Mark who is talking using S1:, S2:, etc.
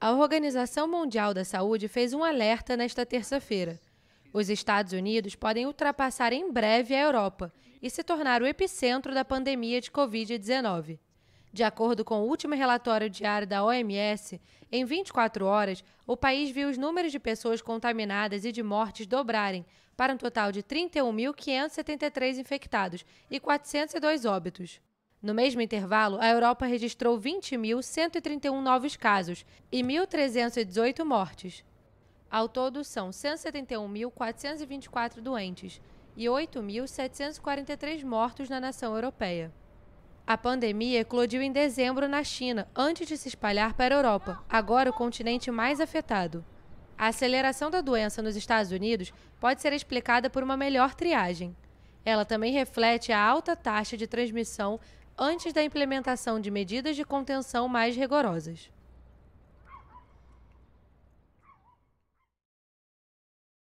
S1: A Organização Mundial da Saúde fez um alerta nesta terça-feira. Os Estados Unidos podem ultrapassar em breve a Europa e se tornar o epicentro da pandemia de Covid-19. De acordo com o último relatório diário da OMS, em 24 horas, o país viu os números de pessoas contaminadas e de mortes dobrarem, para um total de 31.573 infectados e 402 óbitos. No mesmo intervalo, a Europa registrou 20.131 novos casos e 1.318 mortes. Ao todo, são 171.424 doentes e 8.743 mortos na nação europeia. A pandemia eclodiu em dezembro na China, antes de se espalhar para a Europa, agora o continente mais afetado. A aceleração da doença nos Estados Unidos pode ser explicada por uma melhor triagem. Ela também reflete a alta taxa de transmissão antes da implementação de medidas de contenção mais rigorosas.